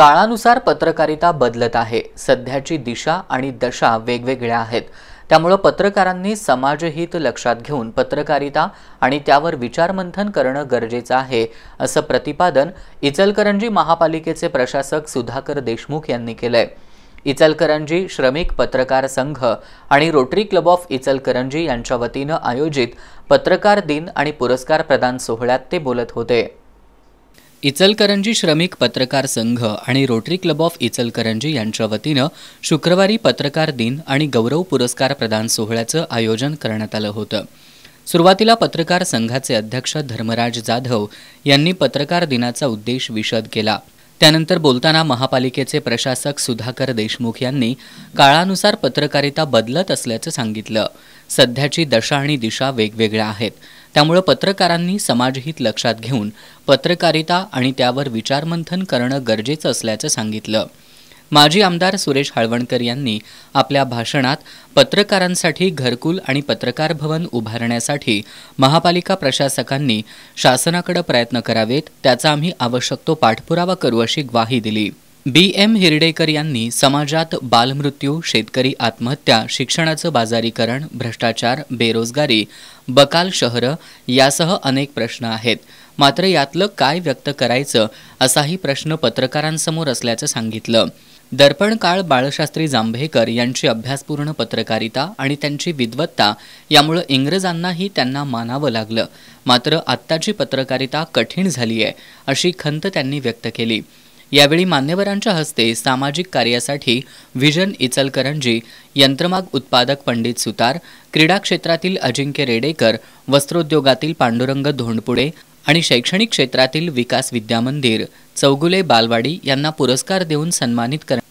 काळानुसार पत्रकारिता बदलत आहे सध्याची दिशा आणि दशा वेगवेगळ्या आहेत त्यामुळं पत्रकारांनी समाजहित लक्षात घेऊन पत्रकारिता आणि त्यावर विचारमंथन करणं गरजेचं आहे असं प्रतिपादन इचलकरंजी महापालिकेचे प्रशासक सुधाकर देशमुख यांनी केलंय इचलकरंजी श्रमिक पत्रकार संघ आणि रोटरी क्लब ऑफ इचलकरंजी यांच्या वतीनं आयोजित पत्रकार दिन आणि पुरस्कार प्रदान सोहळ्यात ते बोलत होते इचलकरंजी श्रमिक पत्रकार संघ आणि रोटरी क्लब ऑफ इचलकरंजी यांच्या वतीनं शुक्रवारी पत्रकार दिन आणि गौरव पुरस्कार प्रदान सोहळ्याचं आयोजन करण्यात आलं होतं सुरुवातीला पत्रकार संघाचे अध्यक्ष धर्मराज जाधव यांनी पत्रकार दिनाचा उद्देश विशद केला त्यानंतर बोलताना महापालिकेचे प्रशासक सुधाकर देशमुख यांनी काळानुसार पत्रकारिता बदलत असल्याचं सांगितलं सध्याची दशा आणि दिशा वेगवेगळ्या आहेत त्यामुळं पत्रकारांनी समाजहित लक्षात घेऊन पत्रकारिता आणि त्यावर विचारमंथन करणं गरजेचं असल्याचं सांगितलं माजी आमदार सुरेश हळवणकर यांनी आपल्या भाषणात पत्रकारांसाठी घरकुल आणि पत्रकार भवन उभारण्यासाठी महापालिका प्रशासकांनी शासनाकडे प्रयत्न करावेत त्याचा आम्ही आवश्यक तो पाठपुरावा करू अशी ग्वाही दिली बी एम हिरडेकर यांनी समाजात बालमृत्यू शेतकरी आत्महत्या शिक्षणाचं बाजारीकरण भ्रष्टाचार बेरोजगारी बकाल शहरं यासह अनेक प्रश्न आहेत मात्र यातलं काय व्यक्त करायचं असाही प्रश्न पत्रकारांसमोर असल्याचं सांगितलं दर्पण काळ बाळशास्त्री जांभेकर यांची अभ्यासपूर्ण पत्रकारिता आणि त्यांची विद्वत्ता यामुळे इंग्रजांनाही त्यांना मानावं लागलं मात्र आत्ताची पत्रकारिता कठीण झाली आहे अशी खंत त्यांनी व्यक्त केली यावेळी मान्यवरांच्या हस्ते सामाजिक कार्यासाठी व्हिजन इचलकरंजी यंत्रमाग उत्पादक पंडित सुतार क्रीडा क्षेत्रातील अजिंक्य रेडेकर वस्त्रोद्योगातील पांडुरंग धोंडपुडे आणि शैक्षणिक क्षेत्रातील विकास विद्यामंदिर चौगुले बालवाडी यांना पुरस्कार देऊन सन्मानित कर